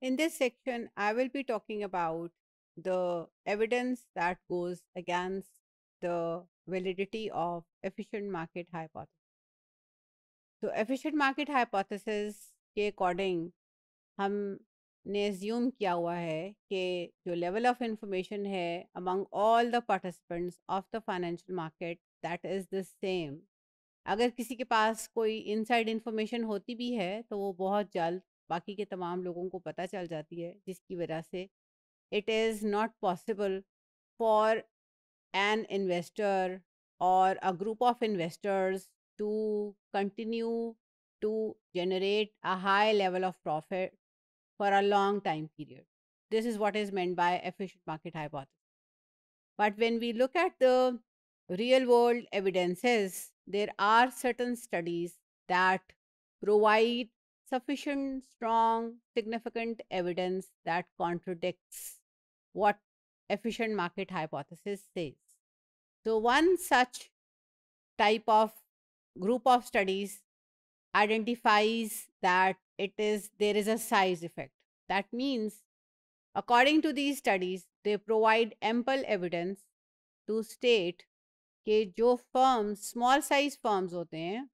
In this section, I will be talking about the evidence that goes against the validity of efficient market hypothesis. So, efficient market hypothesis ke according, hum ne assume kya hua hai ke level of information hai among all the participants of the financial market that is the same. अगर किसी के पास कोई inside information होती भी है तो वो बहुत जल्द बाकी के तमाम लोगों को पता चल जाती है जिसकी वजह से it is not possible for an investor और a group of investors to continue to generate a high level of profit for a long time period this is what is meant by efficient market hypothesis but when we look at the real world evidences there are certain studies that provide sufficient, strong, significant evidence that contradicts what efficient market hypothesis says. So one such type of group of studies identifies that it is there is a size effect. That means according to these studies they provide ample evidence to state that जो firms small size firms होते हैं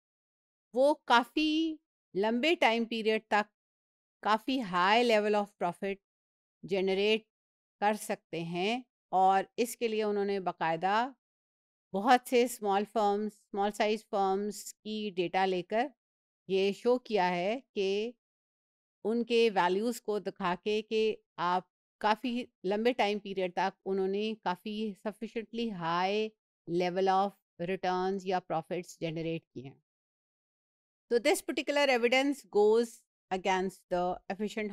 वो काफ़ी लंबे time period तक काफ़ी high level of profit generate कर सकते हैं और इसके लिए उन्होंने बाकायदा बहुत से small firms small size firms की डेटा लेकर ये शो किया है कि उनके वैल्यूज़ को दिखा के कि आप काफ़ी लंबे टाइम पीरियड तक उन्होंने काफ़ी sufficiently high level of returns या प्रॉफिट्स जनरेट किए हैं So this particular evidence goes against the efficient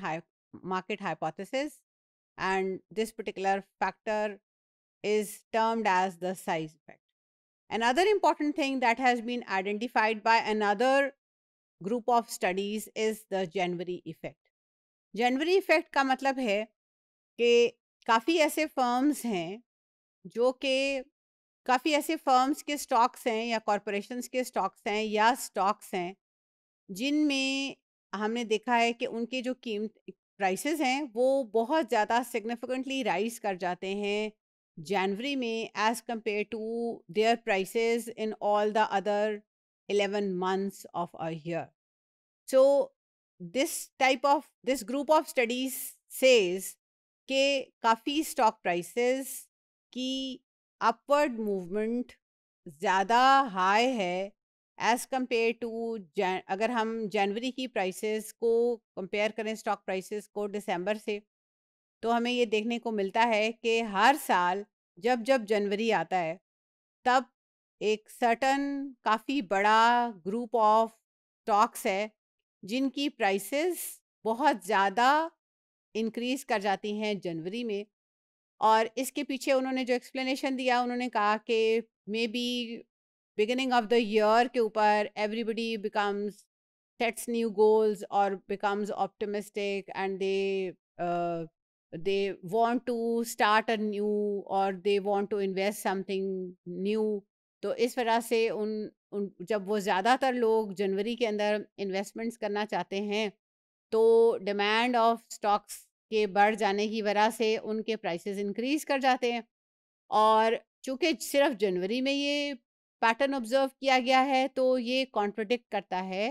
market hypothesis and this particular factor is termed as the size effect. Another important thing that has been identified by another group of studies is the January effect. January effect का मतलब है कि काफ़ी ऐसे firms हैं जो कि काफ़ी ऐसे firms के stocks हैं या corporations के stocks हैं या stocks हैं जिनमें हमने देखा है कि उनके जो कीमत प्राइसेस हैं वो बहुत ज़्यादा सिग्निफिकेंटली राइज कर जाते हैं जनवरी में as compared to their prices in all the other eleven months of a year so this type of this group of studies says के काफ़ी स्टॉक प्राइसेस की अपवर्ड मूवमेंट ज़्यादा हाई है एज़ कम्पेयर टू अगर हम जनवरी की prices को compare करें स्टॉक प्राइसेस को दिसंबर से तो हमें ये देखने को मिलता है कि हर साल जब जब जनवरी आता है तब एक सर्टन काफ़ी बड़ा ग्रुप ऑफ स्टॉक्स है जिनकी प्राइसेस बहुत ज़्यादा इंक्रीज़ कर जाती हैं जनवरी में और इसके पीछे उन्होंने जो एक्सप्लेनेशन दिया उन्होंने कहा कि maybe beginning of the year के ऊपर everybody becomes sets new goals और becomes optimistic and they they want to start a new और they want to invest something new तो इस वजह से उन उन जब वो ज़्यादातर लोग जनवरी के अंदर इन्वेस्टमेंट्स करना चाहते हैं तो डिमांड ऑफ स्टॉक्स के बढ़ जाने की वजह से उनके प्राइसेस इंक्रीज कर जाते हैं और चूँकि सिर्फ जनवरी में ये पैटर्न ऑब्जर्व किया गया है तो ये कॉन्ट्रोडिक्ट करता है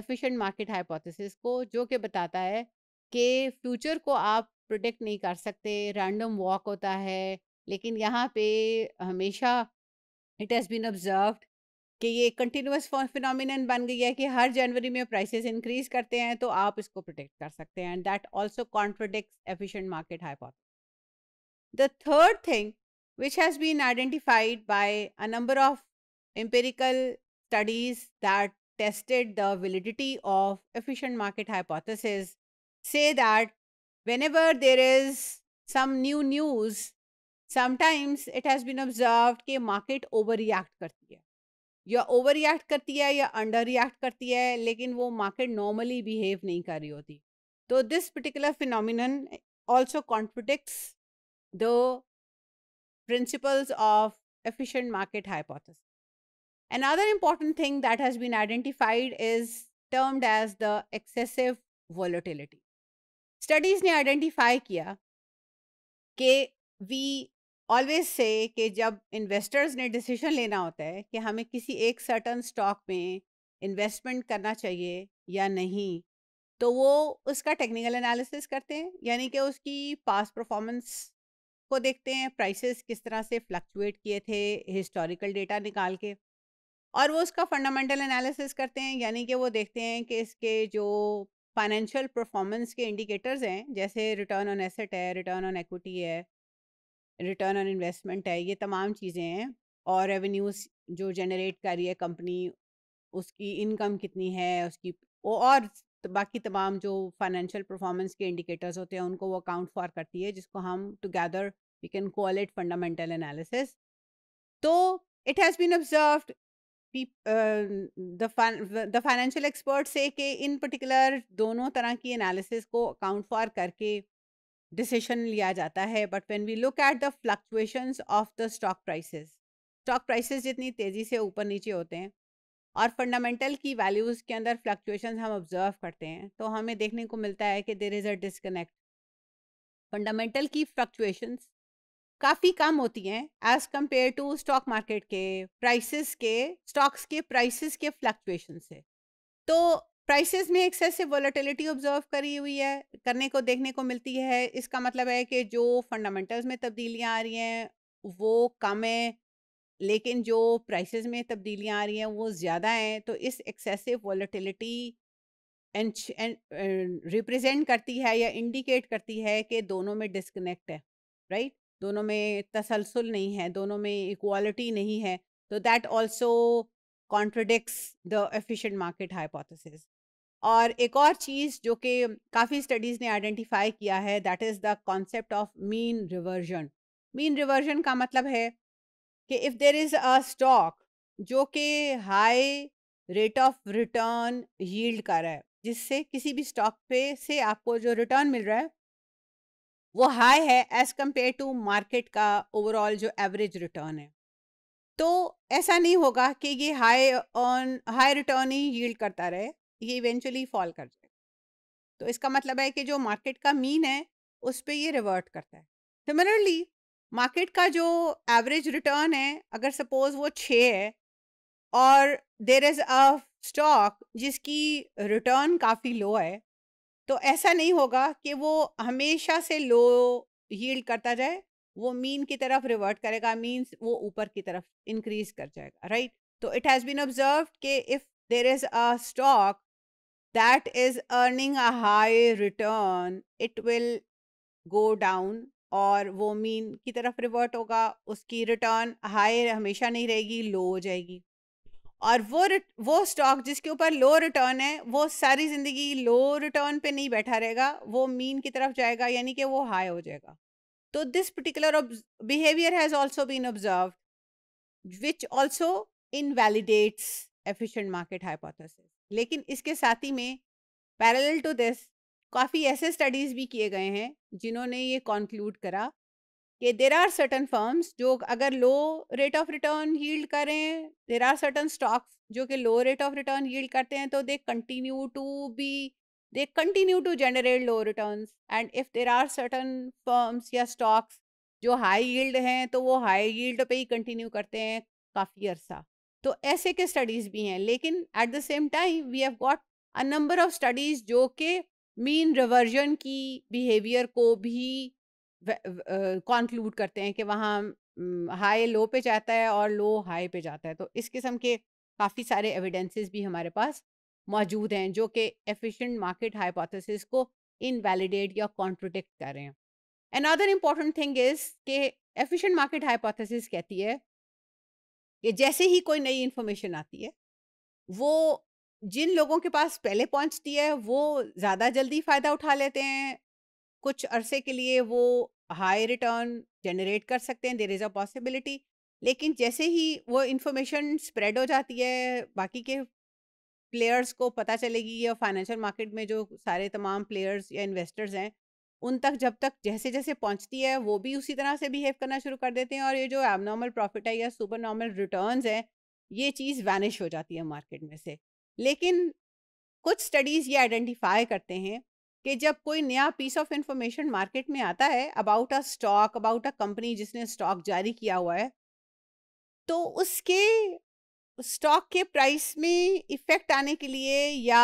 एफिशिएंट मार्केट हाइपोथेसिस को जो कि बताता है कि फ्यूचर को आप प्रोडिक्ट नहीं कर सकते रैंडम वॉक होता है लेकिन यहाँ पे हमेशा इट हैज़ बीन ऑब्जर्व कि ये कंटिन्यूस फिनोमिन बन गई है कि हर जनवरी में प्राइसेस इंक्रीज करते हैं तो आप इसको प्रोटेक्ट कर सकते हैं and that also contradicts efficient market hypothesis the third thing which has been identified by a number of empirical studies that tested the validity of efficient market hypothesis say that whenever there is some new news sometimes it has been observe कि market over react करती है या over react करती है या under react करती है लेकिन वो मार्केट नॉर्मली बिहेव नहीं कर रही होती तो this particular phenomenon also contradicts the principles of efficient market hypothesis Another important thing that has been identified is termed as the excessive volatility. Studies ने आइडेंटिफाई किया कि वी ऑलवेज से कि जब इन्वेस्टर्स ने डिसीजन लेना होता है कि हमें किसी एक सर्टन स्टॉक में इन्वेस्टमेंट करना चाहिए या नहीं तो वो उसका टेक्निकल एनालिसिस करते हैं यानी कि उसकी पास परफॉर्मेंस को देखते हैं प्राइसेस किस तरह से फ्लक्चुएट किए थे हिस्टोरिकल डेटा निकाल के और वो उसका फंडामेंटल एनालिसिस करते हैं यानी कि वो देखते हैं कि इसके जो फाइनेंशियल परफॉर्मेंस के इंडिकेटर्स हैं जैसे रिटर्न ऑन एसेट है रिटर्न ऑन एक्विटी है रिटर्न ऑन इन्वेस्टमेंट है ये तमाम चीज़ें हैं और रेवेन्यूज जो जनरेट कर रही है कंपनी उसकी इनकम कितनी है उसकी और तो बाकी तमाम जो फाइनेंशियल परफॉर्मेंस के इंडिकेटर्स होते हैं उनको वो अकाउंट फॉर करती है जिसको हम together we can call it fundamental analysis तो it has been observed the financial expert से कि इन पर्टिकुलर दोनों तरह की एनालिसिस को अकाउंट फॉर करके डिसीशन लिया जाता है but when we look at the fluctuations of the stock prices stock prices जितनी तेज़ी से ऊपर नीचे होते हैं और फंडामेंटल की वैल्यूज़ के अंदर फ्लक्चुएशन हम ऑब्जर्व करते हैं तो हमें देखने को मिलता है कि there is a disconnect fundamental की फ्लक्चुएशंस काफ़ी कम होती हैं as compared to stock market के प्राइसेस के स्टॉक्स के प्राइसेस के फ्लक्चुएशन से तो प्राइसेस में एक्सेसिव वॉलेटिलिटी ऑब्जर्व करी हुई है करने को देखने को मिलती है इसका मतलब है कि जो फंडामेंटल्स में तब्दीलियाँ आ रही हैं वो कम है लेकिन जो प्राइसेस में तब्दीलियाँ आ रही हैं वो ज़्यादा हैं तो इस एक्सेसिव वॉलेटिलिटी रिप्रेजेंट करती है या इंडिकेट करती है कि दोनों में डिस्कनेक्ट है राइट दोनों में तसलसल नहीं है दोनों में इक्वालिटी नहीं है तो that also contradicts the efficient market hypothesis और एक और चीज़ जो कि काफ़ी स्टडीज़ ने आइडेंटिफाई किया है that is the concept of mean reversion mean reversion का मतलब है कि if there is a stock जो कि high rate of return yield कर रहा है जिससे किसी भी स्टॉक पे से आपको जो रिटर्न मिल रहा है वो हाई है एज कम्पेयर टू मार्केट का ओवरऑल जो एवरेज रिटर्न है तो ऐसा नहीं होगा कि ये हाई ऑन हाई रिटर्न ही यील्ड करता रहे ये इवेंचुअली फॉल कर जाए तो इसका मतलब है कि जो मार्केट का मीन है उस पर ये रिवर्ट करता है सिमिलरली मार्केट का जो एवरेज रिटर्न है अगर सपोज वो छः है और देर इज़ अ स्टॉक जिसकी रिटर्न काफ़ी लो है तो ऐसा नहीं होगा कि वो हमेशा से लो यील्ड करता जाए वो मीन की तरफ रिवर्ट करेगा मीन्स वो ऊपर की तरफ इंक्रीज कर जाएगा राइट तो इट हैज़ बीन ऑब्जर्व कि if there is a stock that is earning a high return it will go down और वो मीन की तरफ रिवर्ट होगा उसकी रिटर्न हाई हमेशा नहीं रहेगी लो हो जाएगी और वो वो स्टॉक जिसके ऊपर लो रिटर्न है वो सारी ज़िंदगी लो रिटर्न पे नहीं बैठा रहेगा वो मीन की तरफ जाएगा यानी कि वो हाई हो जाएगा तो this particular behaviour has also been observe which also invalidates efficient market hypothesis लेकिन इसके साथ ही में पैरेलल टू दिस काफ़ी ऐसे स्टडीज़ भी किए गए हैं जिन्होंने ये कॉन्क्लूड करा कि देर आर सर्टन फर्म्स जो अगर low rate of return yield करें देर आर सर्टन स्टॉक्स जो कि low rate of return yield करते हैं तो they continue to be they continue to generate low return and if there are certain firms या stocks जो high yield हैं तो वो हाई यील्ड पे ही कंटिन्यू करते हैं काफ़ी अरसा तो ऐसे के स्टडीज़ भी हैं लेकिन at the same time we have got a number of studies जो कि मीन रिवर्जन की बिहेवियर को भी कॉन्क्लूड करते हैं कि वहाँ हाई लो पे जाता है और लो हाई पे जाता है तो इस किस्म के काफ़ी सारे एविडेंसेस भी हमारे पास मौजूद हैं जो कि एफिशिएंट मार्केट हाइपोथेसिस को इनवैलिडेट या कॉन्ट्रोडिक्ट कर रहे हैं अनदर इम्पॉर्टेंट थिंग इज कि एफिशिएंट मार्केट हाइपोथेसिस कहती है कि जैसे ही कोई नई इन्फॉर्मेशन आती है वो जिन लोगों के पास पहले पहुंचती है वो ज़्यादा जल्दी फ़ायदा उठा लेते हैं कुछ अरसे के लिए वो हाई रिटर्न जनरेट कर सकते हैं देर इज़ अ पॉसिबिलिटी लेकिन जैसे ही वो इन्फॉर्मेशन स्प्रेड हो जाती है बाकी के प्लेयर्स को पता चलेगी या फाइनेंशियल मार्केट में जो सारे तमाम प्लेयर्स या इन्वेस्टर्स हैं उन तक जब तक जैसे जैसे पहुंचती है वो भी उसी तरह से बिहेव करना शुरू कर देते हैं और ये जो एबनॉर्मल प्रॉफिट है या सुपर नॉर्मल रिटर्न है ये चीज़ वैनिश हो जाती है मार्केट में से लेकिन कुछ स्टडीज़ ये आइडेंटिफाई करते हैं कि जब कोई नया पीस ऑफ इंफॉर्मेशन मार्केट में आता है about a stock about a company जिसने स्टॉक जारी किया हुआ है तो उसके स्टॉक के प्राइस में इफ़ेक्ट आने के लिए या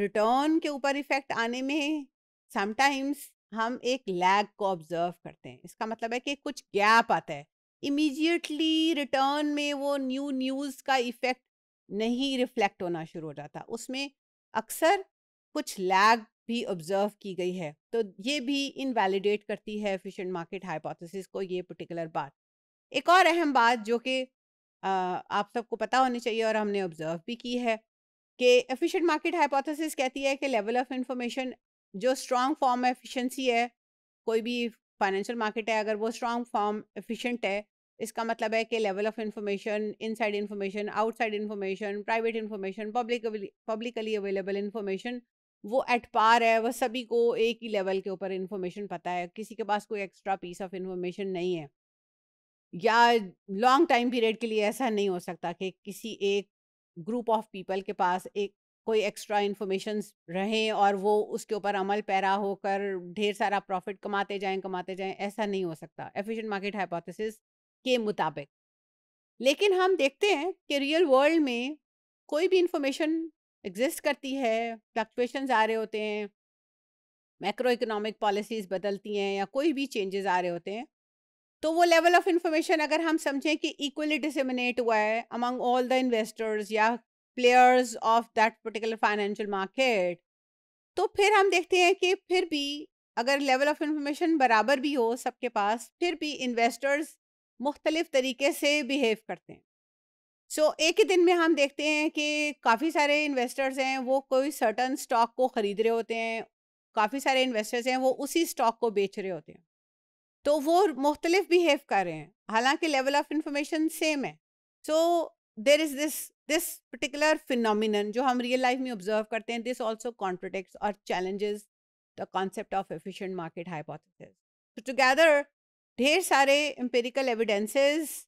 रिटर्न के ऊपर इफ़ेक्ट आने में समटाइम्स हम एक लैग को ऑब्जर्व करते हैं इसका मतलब है कि कुछ गैप आता है इमीजिएटली रिटर्न में वो न्यू न्यूज़ का इफ़ेक्ट नहीं रिफ्लेक्ट होना शुरू हो जाता उसमें अक्सर कुछ लैग भी ऑब्जर्व की गई है तो ये भी इनवैलिडेट करती है एफिशिएंट मार्केट हाइपोथेसिस को ये पर्टिकुलर बात एक और अहम बात जो कि आप सबको पता होनी चाहिए और हमने ऑब्जर्व भी की है कि एफिशिएंट मार्केट हाइपोथेसिस कहती है कि लेवल ऑफ इंफॉर्मेशन जो स्ट्रॉन्ग फॉर्म एफिशिएंसी है कोई भी फाइनेंशियल मार्केट है अगर वो स्ट्रांग फॉर्म एफिशिएंट है इसका मतलब है कि level of information inside information outside information private information public publicly available information वो एट पार है वह सभी को एक ही लेवल के ऊपर इन्फॉर्मेशन पता है किसी के पास कोई एक्स्ट्रा पीस ऑफ इन्फॉर्मेशन नहीं है या लॉन्ग टाइम पीरियड के लिए ऐसा नहीं हो सकता कि किसी एक ग्रुप ऑफ पीपल के पास एक कोई एक्स्ट्रा इन्फॉर्मेशन रहें और वो उसके ऊपर अमल पैरा होकर ढेर सारा प्रॉफिट कमाते जाएं कमाते जाएं ऐसा नहीं हो सकता एफिशिएंट मार्केट हाइपोथेसिस के मुताबिक लेकिन हम देखते हैं कि रियल वर्ल्ड में कोई भी इन्फॉर्मेशन एग्जिस्ट करती है फ्लक्चुएशंस आ रहे होते हैं मैक्रो इकोनॉमिक पॉलिसीज़ बदलती हैं या कोई भी चेंजेस आ रहे होते हैं तो वो लेवल ऑफ इन्फॉर्मेशन अगर हम समझें कि इक्वली डिसमिनेट हुआ है अमंग ऑल द इन्वेस्टर्स या players of that particular financial market तो फिर हम देखते हैं कि फिर भी अगर लेवल ऑफ इंफॉर्मेशन बराबर भी हो सबके पास फिर भी इन्वेस्टर्स मुख्तलिफ तरीके से बिहेव करते हैं सो so, एक ही दिन में हम देखते हैं कि काफ़ी सारे इन्वेस्टर्स हैं वो कोई सर्टन स्टॉक को ख़रीद रहे होते हैं काफ़ी सारे इन्वेस्टर्स हैं वो उसी स्टॉक को बेच रहे होते हैं तो वो मुख्तलिफ बिहेव कर रहे हैं हालांकि लेवल ऑफ इंफॉर्मेशन सेम है so there is this this particular phenomenon जो हम रियल लाइफ में ऑब्जर्व करते हैं दिस ऑल्सो कॉन्ट्रोडिक्स और challenges the concept of efficient market hypothesis तो टुगेदर ढेर सारे एम्पेरिकल एविडेंसेस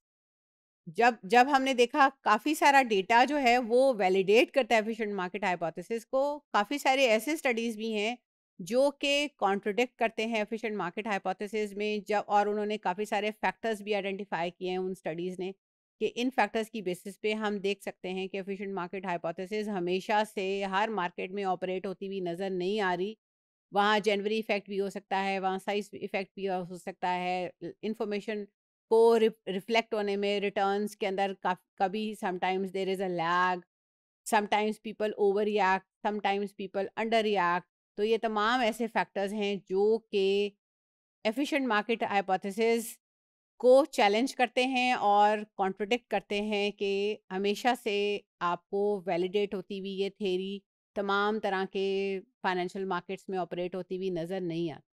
जब जब हमने देखा काफ़ी सारा डेटा जो है वो वैलिडेट करता है एफिशिएंट मार्केट हाइपोथेसिस को काफ़ी सारे ऐसे स्टडीज़ भी हैं जो कि कॉन्ट्रोडिक्ट करते हैं एफिशिएंट मार्केट हाइपोथेसिस में जब और उन्होंने काफ़ी सारे फैक्टर्स भी आइडेंटिफाई किए हैं उन स्टडीज़ ने कि इन फैक्टर्स की बेसिस पे हम देख सकते हैं कि एफिशिएंट मार्केट हाइपोथेसिस हमेशा से हर मार्केट में ऑपरेट होती हुई नज़र नहीं आ रही वहाँ जनवरी इफेक्ट भी हो सकता है वहाँ साइज इफेक्ट भी हो सकता है इंफॉर्मेशन को रिफ्लेक्ट होने में रिटर्न्स के अंदर कभी sometimes there is a lag sometimes people over react sometimes people under react तो ये तमाम ऐसे फैक्टर्स हैं जो कि एफिशिएंट मार्केट हाइपोथेसिस को चैलेंज करते हैं और कॉन्ट्रोडिक्ट करते हैं कि हमेशा से आपको वैलिडेट होती हुई ये थेरी तमाम तरह के फाइनेंशियल मार्केट्स में ऑपरेट होती हुई नज़र नहीं आती